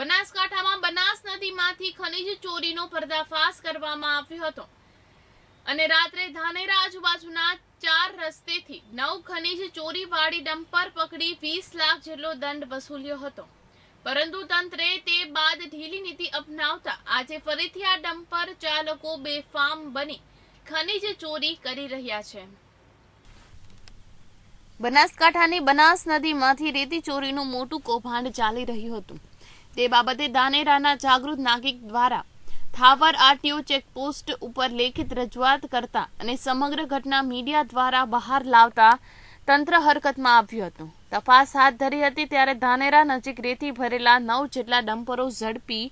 બનાસકાંઠામાં બનાસ નદીમાંથી ખનીજ ચોરીનો પર્દાફાશ કરવામાં આવ્યો હતો અને રાત્રે ધાનેરા આજુબાજુના ચાર રસ્તેથી નવ ખનિજ ચોરીવાળી ડમ્પર પકડી વીસ લાખ જેટલો દંડ વસૂલ્યો હતો પરંતુ તંત્રે તે બાદ ઢીલી નીતિ અપનાવતા આજે ફરીથી આ ડમ્પર ચાલકો બેફામ બની ખનિજ ચોરી કરી રહ્યા છે બનાસકાંઠાની બનાસ નદીમાંથી રેતી ચોરીનું મોટું કૌભાંડ ચાલી રહ્યું હતું તે બાબતે ધાનેરાના જાગૃત નાગરિક દ્વારા થાવર આરટીઓ ચેકપોસ્ટ ઉપર લેખિત રજૂઆત કરતા અને સમગ્ર ઘટના મીડિયા દ્વારા બહાર લાવતા તંત્ર હરકતમાં આવ્યું હતું તપાસ હાથ ધરી હતી ત્યારે ધાનેરા નજીક રેતી ભરેલા નવ જેટલા ડમ્પરો ઝડપી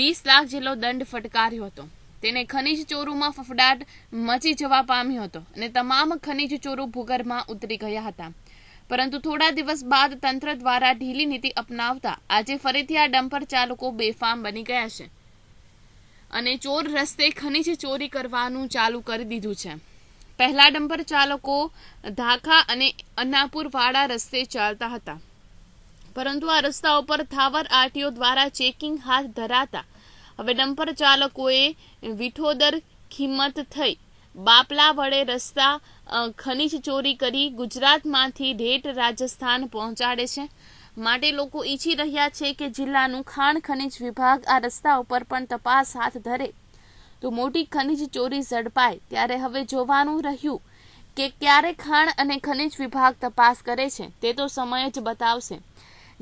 વીસ લાખ જેટલો દંડ ફટકાર્યો હતો તેને ખનિજ ચોરુમાં ફફડાટ મચી જવા પામ્યો હતો અને તમામ ખનિજ ચોરો ભૂગર્ભમાં ઉતરી ગયા હતા પરંતુ થોડા દિવસ બાદ તંત્ર દ્વારા ઢીલી નીતિ અપનાવતા આજે ફરીથી આ ડમ્પર ચાલકો બેફામ બની ગયા છે અને ચોર રસ્તે ખનીજ ચોરી કરવાનું ચાલુ કરી દીધું છે પહેલા ડમ્પર ચાલકો ધાખા અને અનાપુરવાળા રસ્તે ચાલતા હતા પરંતુ આ રસ્તા ઉપર થાવર આરટીઓ દ્વારા ચેકિંગ હાથ ધરાતા હવે ડમ્પર ચાલકોએ વિઠોદર ખિંમત થઈ બાપલા વડે રસ્તા ખનિજ ચોરી કરી ગુજરાતમાંથી ઢેઠ રાજસ્થાન પહોંચાડે છે માટે લોકો ઈચ્છી રહ્યા છે કે જિલ્લાનું ખાણ ખનિજ વિભાગ આ રસ્તા ઉપર પણ તપાસ હાથ ધરે તો મોટી ખનીજ ચોરી ઝડપાય ત્યારે હવે જોવાનું રહ્યું કે ક્યારે ખાણ અને ખનિજ વિભાગ તપાસ કરે છે તે તો સમય જ બતાવશે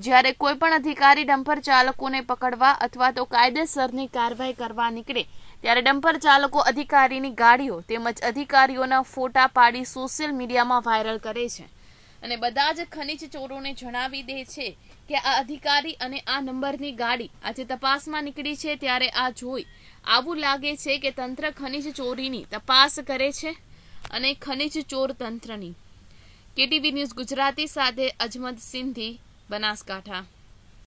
જ્યારે કોઈપણ અધિકારી ડમ્પર ચાલકોને પકડવા અથવા તો કાયદેસરની કાર્યવાહી કરવા નીકળે ત્યારે ડમ્પર ચાલકો અધિકારીની ગાડીઓ તેમજ અધિકારીઓના ફોટા પાડી સોશિયલ મીડિયામાં વાયરલ કરે છે અને બધા જ ખનિજ ચોરોને જણાવી દે છે કે આ અધિકારી અને આ નંબરની ગાડી આજે તપાસમાં નીકળી છે ત્યારે આ જોઈ આવું લાગે છે કે તંત્ર ખનિજ ચોરીની તપાસ કરે છે અને ખનિજ ચોર તંત્રની કેટીવી ન્યૂઝ ગુજરાતી સાથે અજમત સિંધી બનાસકાંઠા